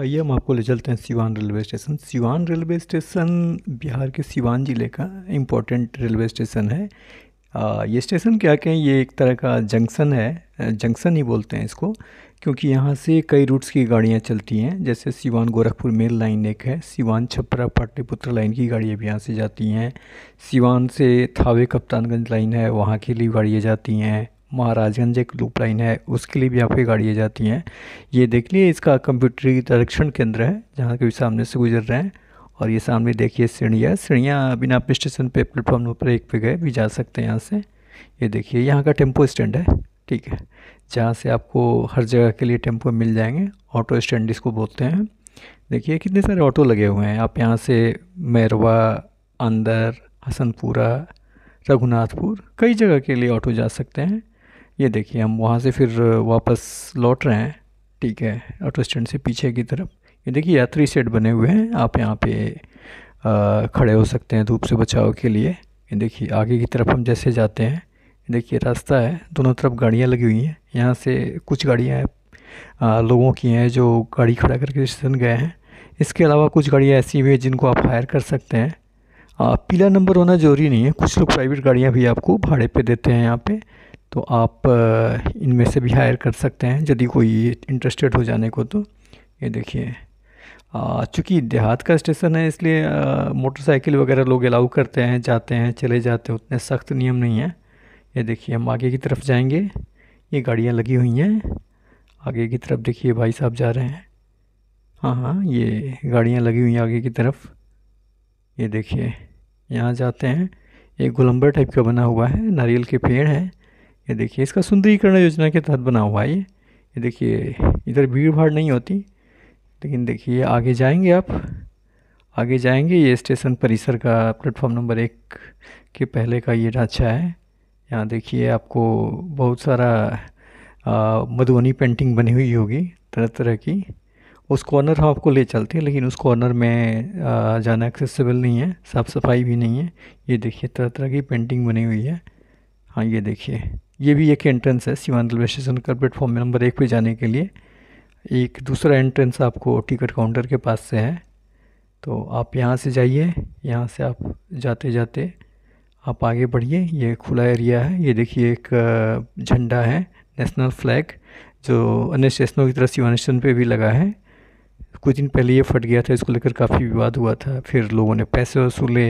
आइए हम आपको ले चलते हैं Siwan railway station Siwan railway station Bihar के सिवान ज़िले का इम्पोर्टेंट रेलवे स्टेशन है आ, ये स्टेशन क्या कहें ये एक तरह का जंक्शन है जंक्शन ही बोलते हैं इसको क्योंकि यहाँ से कई रूट्स की गाड़ियाँ चलती हैं जैसे सिवान गोरखपुर मेल लाइन एक है सिवान छपरा पाटलिपुत्र लाइन की गाड़ियाँ भी यहाँ से जाती हैं सिवान से थावे कप्तानगंज लाइन है वहाँ के लिए गाड़ियाँ जाती हैं महाराजगंज एक लूप लाइन है उसके लिए भी आपकी गाड़ियाँ जाती हैं ये देखिए इसका कंप्यूटरी आरक्षण केंद्र है जहाँ के सामने से गुजर रहे हैं और ये सामने देखिए सीढ़ियाँ सीढ़ियाँ बिना आप स्टेशन पर प्लेटफॉर्म नंबर एक पे गए भी जा सकते हैं यहाँ से ये देखिए यहाँ का टेम्पो स्टैंड है ठीक है जहाँ से आपको हर जगह के लिए टेम्पो मिल जाएंगे ऑटो स्टैंड इसको बोलते हैं देखिए कितने सारे ऑटो लगे हुए हैं आप यहाँ से मेरवा अंदर हसनपुरा रघुनाथपुर कई जगह के लिए ऑटो जा सकते हैं ये देखिए हम वहाँ से फिर वापस लौट रहे हैं ठीक है ऑटो स्टैंड से पीछे की तरफ ये देखिए यात्री सेट बने हुए हैं आप यहाँ पे खड़े हो सकते हैं धूप से बचाव के लिए ये देखिए आगे की तरफ हम जैसे जाते हैं देखिए रास्ता है दोनों तरफ गाड़ियाँ लगी हुई हैं यहाँ से कुछ गाड़ियाँ लोगों की हैं जो गाड़ी खड़ा करके स्टेशन गए हैं इसके अलावा कुछ गाड़ियाँ ऐसी भी हैं जिनको आप हायर कर सकते हैं आ, पीला नंबर होना ज़रूरी नहीं है कुछ लोग प्राइवेट गाड़ियाँ भी आपको भाड़े पे देते हैं यहाँ पे तो आप इनमें से भी हायर कर सकते हैं यदि कोई इंटरेस्टेड हो जाने को तो ये देखिए चूँकि देहात का स्टेशन है इसलिए मोटरसाइकिल वगैरह लोग अलाउ करते हैं जाते हैं चले जाते हैं उतने सख्त नियम नहीं हैं ये देखिए हम आगे की तरफ जाएंगे ये गाड़ियाँ लगी हुई हैं आगे की तरफ देखिए भाई साहब जा रहे हैं हाँ हाँ ये गाड़ियाँ लगी हुई हैं आगे की तरफ ये देखिए यहाँ जाते हैं एक गुलम्बर टाइप का बना हुआ है नारियल के पेड़ हैं ये देखिए इसका सुंदरीकरण योजना के तहत बना हुआ है ये ये देखिए इधर भीड़ भाड़ नहीं होती लेकिन देखिए आगे जाएंगे आप आगे जाएंगे ये स्टेशन परिसर का प्लेटफॉर्म नंबर एक के पहले का ये ढांचा है यहाँ देखिए आपको बहुत सारा मधुबनी पेंटिंग बनी हुई होगी तरह तरह की उस कॉर्नर हम आपको ले चलते हैं लेकिन उस कॉर्नर में आ, जाना एक्सेसिबल नहीं है साफ़ सफाई भी नहीं है ये देखिए तरह तरह की पेंटिंग बनी हुई है हाँ ये देखिए ये भी एक एंट्रेंस है सीवान रेलवे स्टेशन का प्लेटफॉर्म नंबर एक पे जाने के लिए एक दूसरा एंट्रेंस आपको टिकट काउंटर के पास से है तो आप यहाँ से जाइए यहाँ से आप जाते जाते आप आगे बढ़िए ये खुला एरिया है ये देखिए एक झंडा है नेशनल फ्लैग जो अन्य स्टेशनों की तरह सिवान स्टेशन पर भी लगा है कुछ दिन पहले ये फट गया था इसको लेकर काफ़ी विवाद हुआ था फिर लोगों ने पैसे वसूले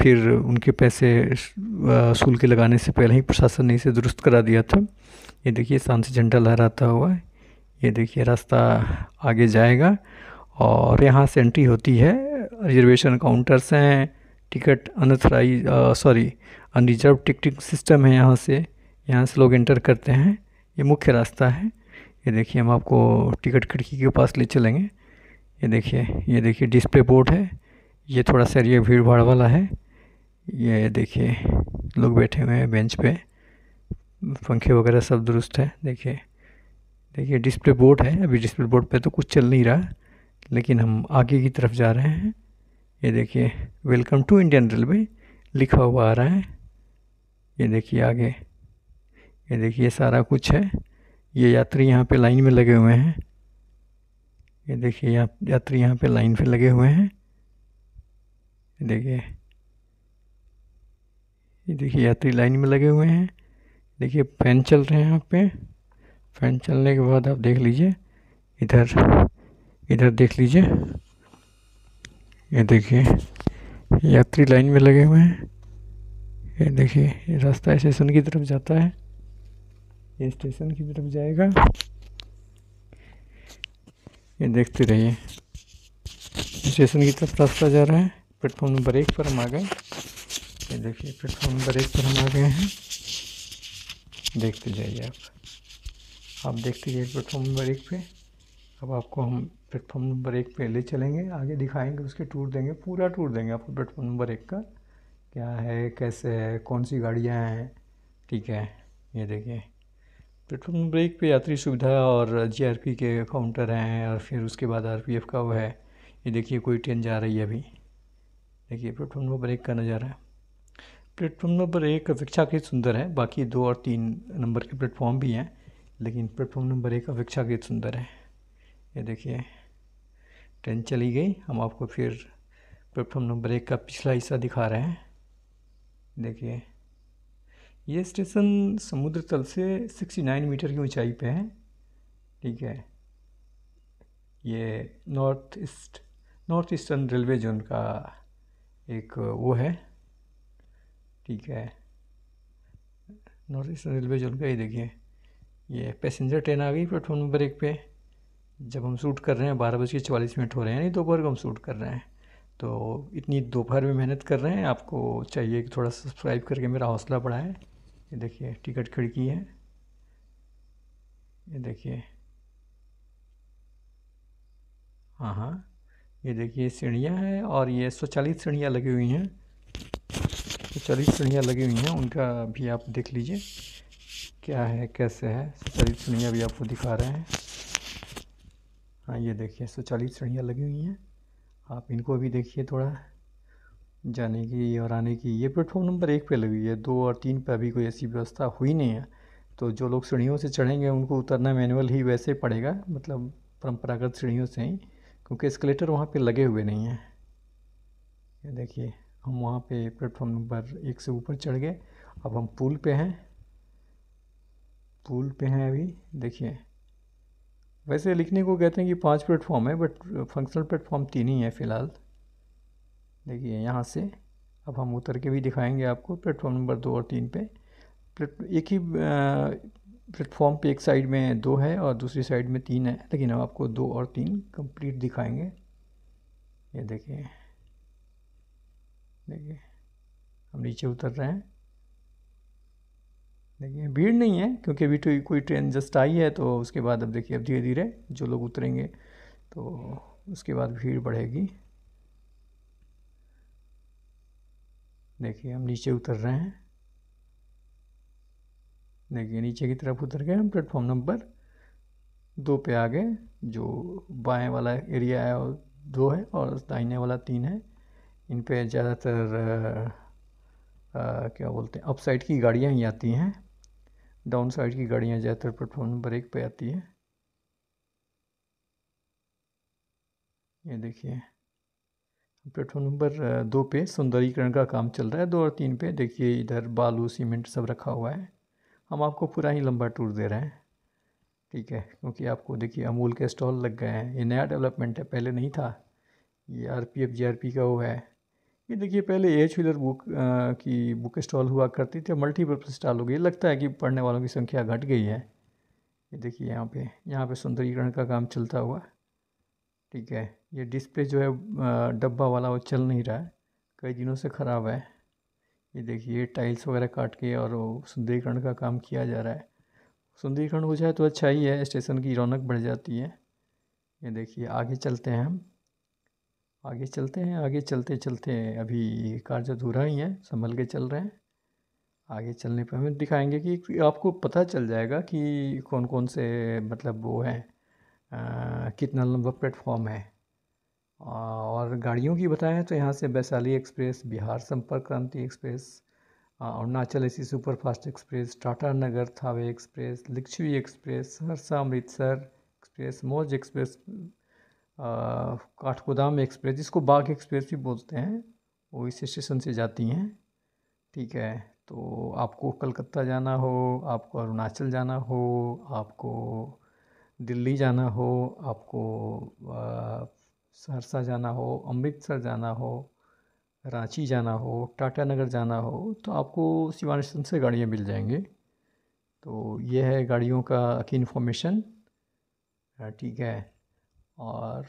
फिर उनके पैसे सूल के लगाने से पहले ही प्रशासन ने इसे दुरुस्त करा दिया था ये देखिए शाम से झंडा लहराता हुआ ये देखिए रास्ता आगे जाएगा और यहाँ से एंट्री होती है रिजर्वेशन काउंटर्स हैं ticket unauthorised sorry unreserved ticketing system है यहाँ से यहाँ से लोग एंटर करते हैं ये मुख्य रास्ता है ये देखिए हम आपको टिकट खिड़की के पास ले चलेंगे ये देखिए ये देखिए डिस्प्ले बोर्ड है ये थोड़ा सा ये भीड़ भाड़ वाला है ये देखिए लोग बैठे हुए हैं बेंच पे पंखे वगैरह सब दुरुस्त है देखिए देखिए डिस्प्ले बोर्ड है अभी डिस्प्ले बोर्ड पे तो कुछ चल नहीं रहा लेकिन हम आगे की तरफ जा रहे हैं ये देखिए वेलकम टू इंडियन रेलवे लिखा हुआ आ रहा है ये देखिए आगे ये देखिए सारा कुछ है ये यात्री यहाँ पे लाइन में लगे हुए हैं ये देखिए यात्री यहाँ पे लाइन पे लगे हुए हैं देखिए ये देखिए यात्री लाइन में लगे हुए हैं देखिए फैन चल रहे हैं यहाँ पे फैन चलने के बाद आप देख लीजिए इधर इधर देख लीजिए ये देखिए यात्री लाइन में लगे हुए हैं ये देखिए ये रास्ता स्टेशन की तरफ जाता है ये स्टेशन की तरफ जाएगा ये देखते रहिए स्टेशन की तरफ रास्ता जा रहा है प्लेटफॉर्म नंबर एक पर हम आ गए ये देखिए प्लेटफॉर्म नंबर एक पर हम आ गए हैं देखते जाइए आप आप देखते जाइए प्लेटफॉर्म नंबर एक पे अब आपको हम प्लेटफॉर्म नंबर एक पे ले चलेंगे आगे दिखाएंगे उसके टूर देंगे पूरा टूर देंगे आपको प्लेटफॉर्म नंबर एक का क्या है कैसे है कौन सी गाड़ियाँ हैं ठीक है ये देखिए प्लेटफॉर्म नंबर एक पे यात्री सुविधा और जीआरपी के काउंटर हैं और फिर उसके बाद आरपीएफ का वो है ये देखिए कोई ट्रेन जा रही है अभी देखिए प्लेटफॉर्म नंबर एक का नज़ारा है प्लेटफॉर्म नंबर एक अपेक्षा के सुंदर है बाकी दो और तीन नंबर के प्लेटफॉर्म भी हैं लेकिन प्लेटफॉर्म नंबर एक अपेक्षा के सुंदर है ये देखिए ट्रेन चली गई हम आपको फिर प्लेटफॉर्म नंबर एक का पिछला हिस्सा दिखा रहे हैं देखिए ये स्टेशन समुद्र तल से 69 मीटर की ऊंचाई पे है ठीक है ये north east north eastern railway zone का एक वो है ठीक है नॉर्थ ईस्टर्न रेलवे जोन का ये देखिए ये पैसेंजर ट्रेन आ गई प्लेटफॉर्म नंबर एक पे जब हम शूट कर रहे हैं बारह बज के चवालीस मिनट हो रहे हैं यानी दोपहर को हम शूट कर रहे हैं तो इतनी दोपहर में मेहनत कर रहे हैं आपको चाहिए कि थोड़ा सब्सक्राइब करके मेरा हौसला बढ़ाए ये देखिए टिकट खिड़की है ये देखिए हाँ हाँ ये देखिए सीढ़ियाँ हैं और ये स्वचालित सीढ़ियाँ लगी हुई हैं स्वचालित सीढ़ियाँ लगी हुई हैं उनका भी आप देख लीजिए क्या है कैसे है स्वचालित सीढ़ियाँ भी आपको दिखा रहे हैं हाँ ये देखिए स्वचालित सीढ़ियाँ लगी हुई हैं आप इनको भी देखिए थोड़ा जाने की और आने की ये प्लेटफॉर्म नंबर एक पे लगी है दो और तीन पर अभी कोई ऐसी व्यवस्था हुई नहीं है तो जो लोग सीढ़ियों से चढ़ेंगे उनको उतरना मैनुअल ही वैसे पड़ेगा मतलब परंपरागत सीढ़ियों से ही क्योंकि एस्केलेटर वहाँ पे लगे हुए नहीं हैं ये देखिए हम वहाँ पे प्लेटफॉर्म नंबर एक से ऊपर चढ़ गए अब हम पुल पे हैं पुल पे हैं अभी देखिए वैसे लिखने को कहते हैं कि पांच प्लेटफॉर्म है बट फंक्शनल प्लेटफॉर्म तीन ही है फ़िलहाल देखिए यहाँ से अब हम उतर के भी दिखाएंगे आपको प्लेटफॉर्म नंबर दो और तीन पे एक ही प्लेटफॉर्म पे एक साइड में दो है और दूसरी साइड में तीन है लेकिन हम आपको दो और तीन कंप्लीट दिखाएंगे ये देखिए देखिए हम नीचे उतर रहे हैं देखिए भीड़ नहीं है क्योंकि अभी तो कोई ट्रेन जस्ट आई है तो उसके बाद अब देखिए अब धीरे धीरे जो लोग उतरेंगे तो उसके बाद भीड़ बढ़ेगी देखिए हम नीचे उतर रहे हैं देखिए नीचे की तरफ उतर गए हम प्लेटफॉर्म नंबर दो पे आ गए जो बाएं वाला एरिया है और दो है और दाहिने वाला तीन है इन पे ज़्यादातर क्या बोलते हैं अप साइड की गाड़ियाँ ही आती हैं डाउन साइड की गाड़ियाँ ज़्यादातर प्लेटफॉर्म नंबर एक पे आती हैं ये देखिए प्लेटफॉर्म नंबर दो पे सुंदरीकरण का काम चल रहा है दो और तीन पे देखिए इधर बालू सीमेंट सब रखा हुआ है हम आपको पूरा ही लंबा टूर दे रहे हैं ठीक है क्योंकि आपको देखिए अमूल के स्टॉल लग गए हैं ये नया डेवलपमेंट है पहले नहीं था ये R P F G R P का वो है ये देखिए पहले एच व्हीलर बुक आ, की बुक स्टॉल हुआ करती थी मल्टीपर्पज स्टॉल हो गई लगता है कि पढ़ने वालों की संख्या घट गई है ये देखिए यहाँ पे यहाँ पे सुंदरीकरण का काम चलता हुआ ठीक है ये डिस्प्ले जो है डब्बा वाला वो चल नहीं रहा है कई दिनों से ख़राब है ये देखिए टाइल्स वगैरह काट के और सुंदरीकरण का काम किया जा रहा है सुंदरीकरण हो जाए तो अच्छा ही है स्टेशन की रौनक बढ़ जाती है ये देखिए आगे चलते हैं हम आगे चलते हैं आगे चलते चलते अभी कार्य अधूरा ही है संभल के चल रहे हैं आगे चलने पर हमें दिखाएंगे कि आपको पता चल जाएगा कि कौन कौन से मतलब वो हैं कितना लंबा प्लेटफॉर्म है और गाड़ियों की बताएं तो यहाँ से Vaishali express Bihar Sampark Kranti express Arunachal AC superfast express Tata Nagar Thawe express Lichchhavi express Saharsa Amritsar express Mauj express Kathgodam express जिसको बाघ एक्सप्रेस भी बोलते हैं वो इस स्टेशन से जाती हैं ठीक है तो आपको कलकत्ता जाना हो आपको अरुणाचल जाना हो आपको दिल्ली जाना हो आपको आ, सहरसा जाना हो अमृतसर जाना हो रांची जाना हो टाटा नगर जाना हो तो आपको सिवान स्टेशन से गाड़ियाँ मिल जाएंगी तो ये है गाड़ियों का की इन्फॉर्मेशन ठीक है और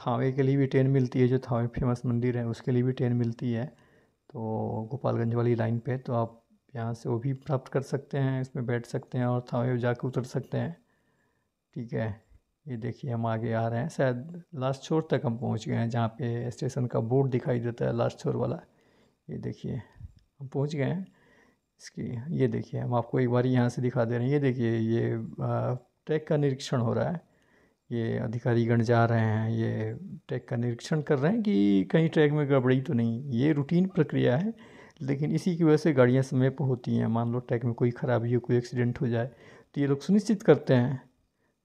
थावे के लिए भी ट्रेन मिलती है जो थावे फेमस मंदिर है उसके लिए भी ट्रेन मिलती है तो गोपालगंज वाली लाइन पे तो आप यहाँ से वो भी प्राप्त कर सकते हैं इसमें बैठ सकते हैं और थावे जा उतर सकते हैं ठीक है ये देखिए हम आगे आ रहे हैं शायद लास्ट छोर तक हम पहुंच गए हैं जहाँ पे स्टेशन का बोर्ड दिखाई देता है लास्ट छोर वाला ये देखिए हम पहुंच गए हैं इसकी ये देखिए हम आपको एक बार यहाँ से दिखा दे रहे हैं ये देखिए ये ट्रैक का निरीक्षण हो रहा है ये अधिकारीगण जा रहे हैं ये ट्रैक का निरीक्षण कर रहे हैं कि कहीं ट्रैक में गड़बड़ी तो नहीं ये रूटीन प्रक्रिया है लेकिन इसी की वजह से गाड़ियाँ समय पर होती हैं मान लो ट्रैक में कोई ख़राबी हो कोई एक्सीडेंट हो जाए तो ये लोग सुनिश्चित करते हैं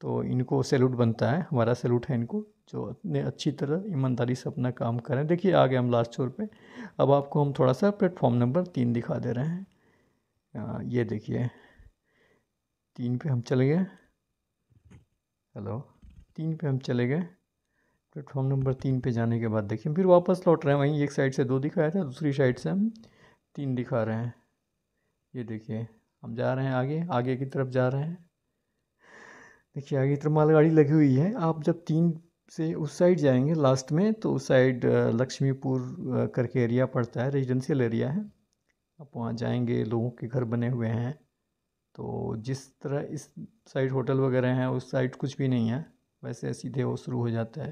तो इनको सैल्यूट बनता है हमारा सैल्यूट है इनको जो अपने अच्छी तरह ईमानदारी से अपना काम करें देखिए आ गए हम लास्ट छोर पे अब आपको हम थोड़ा सा प्लेटफॉर्म नंबर तीन दिखा दे रहे हैं ये देखिए तीन पे हम चले गए हेलो तीन पे हम चले गए प्लेटफॉर्म नंबर तीन पे जाने के बाद देखिए फिर वापस लौट रहे हैं वहीं एक साइड से दो दिखाया था दूसरी साइड से हम तीन दिखा रहे हैं ये देखिए हम जा रहे हैं आगे आगे की तरफ जा रहे हैं देखिए आगे तरफ मालगाड़ी लगी हुई है आप जब तीन से उस साइड जाएंगे लास्ट में तो उस साइड लक्ष्मीपुर करके एरिया पड़ता है रेजिडेंशियल एरिया है आप वहाँ जाएंगे लोगों के घर बने हुए हैं तो जिस तरह इस साइड होटल वगैरह हैं उस साइड कुछ भी नहीं है वैसे सीधे वो शुरू हो जाता है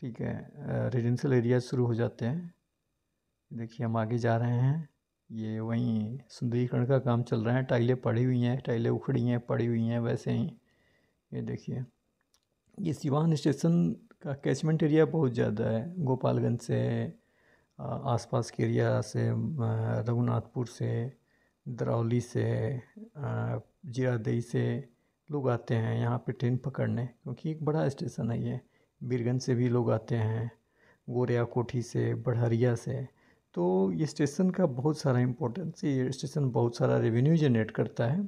ठीक है रेजिडेंशियल एरिया शुरू हो जाते हैं देखिए हम आगे जा रहे हैं ये वहीं सुंदरीकरण का काम चल रहा है टाइलें पड़ी हुई हैं टाइलें उखड़ी हैं पड़ी हुई हैं वैसे ही ये देखिए ये सिवान स्टेशन का कैचमेंट एरिया बहुत ज़्यादा है गोपालगंज से आसपास के एरिया से रघुनाथपुर से दरौली से जीरादेई से लोग आते हैं यहाँ पे ट्रेन पकड़ने क्योंकि एक बड़ा स्टेशन है ये बीरगंज से भी लोग आते हैं गोरिया कोठी से बढ़हरिया से तो ये स्टेशन का बहुत सारा इम्पोर्टेंस ये स्टेशन बहुत सारा रेवेन्यू जनरेट करता है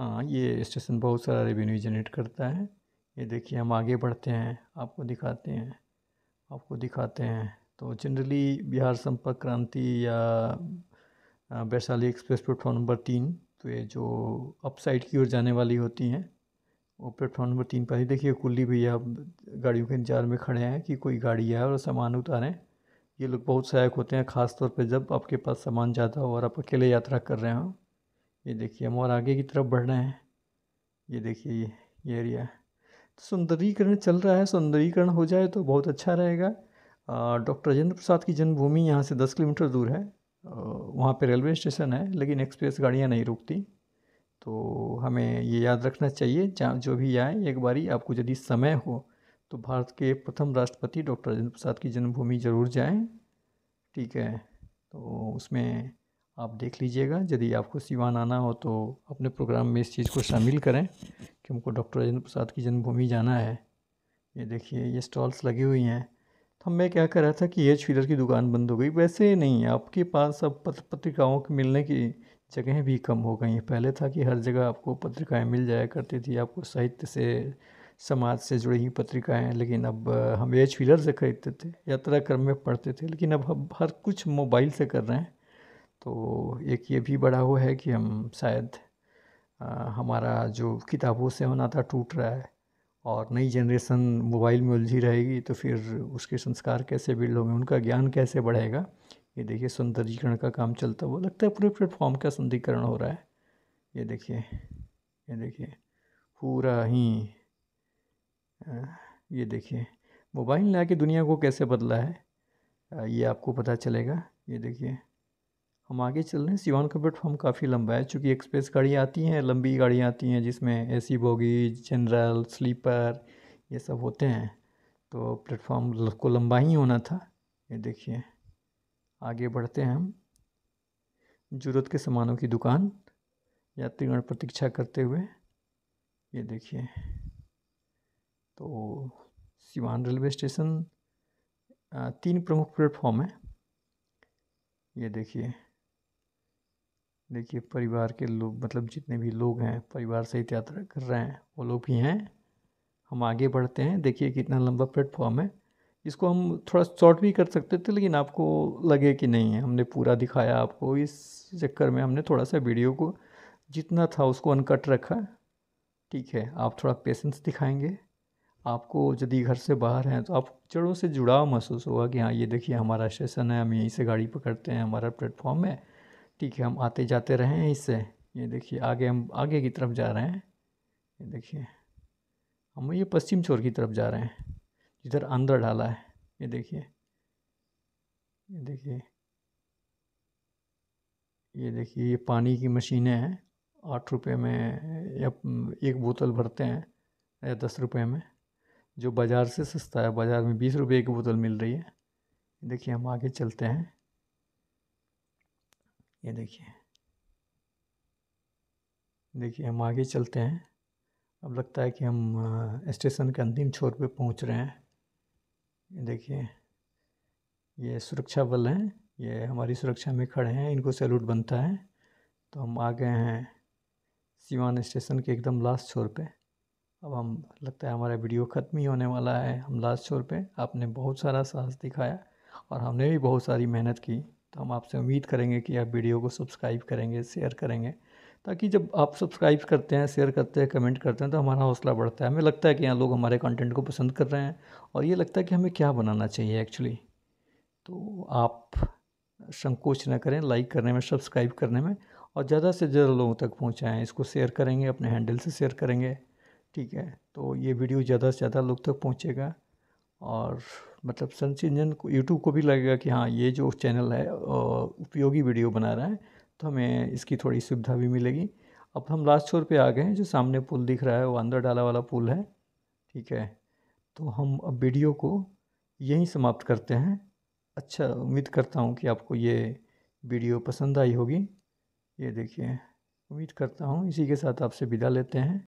हाँ ये स्टेशन बहुत सारा रेवेन्यू जनरेट करता है ये देखिए हम आगे बढ़ते हैं आपको दिखाते हैं आपको दिखाते हैं तो जनरली बिहार संपर्क क्रांति या वैशाली एक्सप्रेस प्लेटफॉर्म नंबर तीन तो ये जो अपसाइड की ओर जाने वाली होती हैं वो प्लेटफॉर्म नंबर तीन पर ही देखिए कुल्ली भैया गाड़ियों के इंतजार में खड़े हैं कि कोई गाड़ी आए और सामान उतारें ये लोग बहुत सहायक होते हैं ख़ासतौर पर जब आपके पास सामान ज़्यादा हो और आप अकेले यात्रा कर रहे हो ये देखिए हम और आगे की तरफ बढ़ रहे हैं ये देखिए ये ये एरिया तो सौंदर्यीकरण चल रहा है सौंदर्यीकरण हो जाए तो बहुत अच्छा रहेगा डॉक्टर राजेंद्र प्रसाद की जन्मभूमि यहाँ से दस किलोमीटर दूर है वहाँ पर रेलवे स्टेशन है लेकिन एक्सप्रेस गाड़ियाँ नहीं रुकती तो हमें ये याद रखना चाहिए जहाँ जो भी आए एक बारी आपको यदि समय हो तो भारत के प्रथम राष्ट्रपति डॉक्टर राजेंद्र प्रसाद की जन्मभूमि ज़रूर जाएं ठीक है तो उसमें आप देख लीजिएगा यदि आपको सिवान आना हो तो अपने प्रोग्राम में इस चीज़ को शामिल करें कि हमको डॉक्टर राजेंद्र प्रसाद की जन्मभूमि जाना है ये देखिए ये स्टॉल्स लगी हुई हैं तो मैं क्या कर रहा था कि एज फीलर की दुकान बंद हो गई वैसे नहीं आपके पास अब पत्र पत्रिकाओं के मिलने की जगहें भी कम हो गई हैं पहले था कि हर जगह आपको पत्रिकाएं मिल जाया करती थी आपको साहित्य से समाज से जुड़ी हुई पत्रिकाएं लेकिन अब हम एज फीलर से ख़रीदते थे यात्रा क्रम में पढ़ते थे लेकिन अब हम हर कुछ मोबाइल से कर रहे हैं तो एक ये भी बड़ा हुआ है कि हम शायद हमारा जो किताबों से होना था टूट रहा है और नई जनरेशन मोबाइल में उलझी रहेगी तो फिर उसके संस्कार कैसे बिल्ड होंगे उनका ज्ञान कैसे बढ़ेगा ये देखिए सौंदर्यीकरण का काम चलता हुआ लगता है पूरे प्लेटफॉर्म का सौंदर्यकरण हो रहा है ये देखिए ये देखिए पूरा ही ये देखिए मोबाइल ला के दुनिया को कैसे बदला है ये आपको पता चलेगा ये देखिए हम आगे चल रहे हैं सिवान का प्लेटफॉर्म काफ़ी लंबा है चूँकि एक्सप्रेस गाड़ियाँ आती हैं लंबी गाड़ियाँ आती हैं जिसमें सी बोगी जनरल स्लीपर ये सब होते हैं तो प्लेटफॉर्म को लंबा ही होना था ये देखिए आगे बढ़ते हैं हम जरूरत के सामानों की दुकान यात्रीगण प्रतीक्षा करते हुए ये देखिए तो सिवान रेलवे स्टेशन तीन प्रमुख प्लेटफॉर्म है ये देखिए देखिए परिवार के लोग मतलब जितने भी लोग हैं परिवार सहित यात्रा कर रहे हैं वो लोग भी हैं हम आगे बढ़ते हैं देखिए कितना लंबा प्लेटफॉर्म है इसको हम थोड़ा शॉर्ट भी कर सकते थे लेकिन आपको लगे कि नहीं है हमने पूरा दिखाया आपको इस चक्कर में हमने थोड़ा सा वीडियो को जितना था उसको अनकट रखा ठीक है आप थोड़ा पेशेंस दिखाएंगे आपको यदि घर से बाहर हैं तो आप जड़ों से जुड़ाव महसूस होगा कि हाँ ये देखिए हमारा स्टेशन है हम यहीं से गाड़ी पकड़ते हैं हमारा प्लेटफॉर्म है ठीक है हम आते जाते रहें इससे ये देखिए आगे हम आगे की तरफ जा रहे हैं ये देखिए हम ये पश्चिम छोर की तरफ जा रहे हैं जिधर अंदर डाला है ये देखिए ये देखिए ये देखिए ये पानी की मशीनें हैं आठ रुपये में या एक बोतल भरते हैं या दस रुपये में जो बाज़ार से सस्ता है बाज़ार में बीस रुपये की बोतल मिल रही है देखिए हम आगे चलते हैं ये देखिए देखिए हम आगे चलते हैं अब लगता है कि हम स्टेशन के अंतिम छोर पे पहुंच रहे हैं ये देखिए ये सुरक्षा बल हैं ये हमारी सुरक्षा में खड़े हैं इनको सैल्यूट बनता है तो हम आ गए हैं सिवान स्टेशन के एकदम लास्ट छोर पे अब हम लगता है हमारा वीडियो ख़त्म ही होने वाला है हम लास्ट छोर पे आपने बहुत सारा साहस दिखाया और हमने भी बहुत सारी मेहनत की तो हम आपसे उम्मीद करेंगे कि आप वीडियो को सब्सक्राइब करेंगे शेयर करेंगे ताकि जब आप सब्सक्राइब करते हैं शेयर करते हैं कमेंट करते हैं तो हमारा हौसला बढ़ता है हमें लगता है कि यहाँ लोग हमारे कंटेंट को पसंद कर रहे हैं और ये लगता है कि हमें क्या बनाना चाहिए एक्चुअली तो आप संकोच न करें लाइक करने में सब्सक्राइब करने में और ज़्यादा से ज़्यादा लोगों तक पहुँचाएँ इसको शेयर करेंगे अपने हैंडल से शेयर करेंगे ठीक है तो ये वीडियो ज़्यादा से ज़्यादा लोग तक पहुँचेगा और मतलब सर्च इंजन को यूट्यूब को भी लगेगा कि हाँ ये जो चैनल है उपयोगी वीडियो बना रहा है तो हमें इसकी थोड़ी सुविधा भी मिलेगी अब हम लास्ट छोर पे आ गए हैं जो सामने पुल दिख रहा है वो अंदर डाला वाला पुल है ठीक है तो हम अब वीडियो को यहीं समाप्त करते हैं अच्छा उम्मीद करता हूँ कि आपको ये वीडियो पसंद आई होगी ये देखिए उम्मीद करता हूँ इसी के साथ आपसे विदा लेते हैं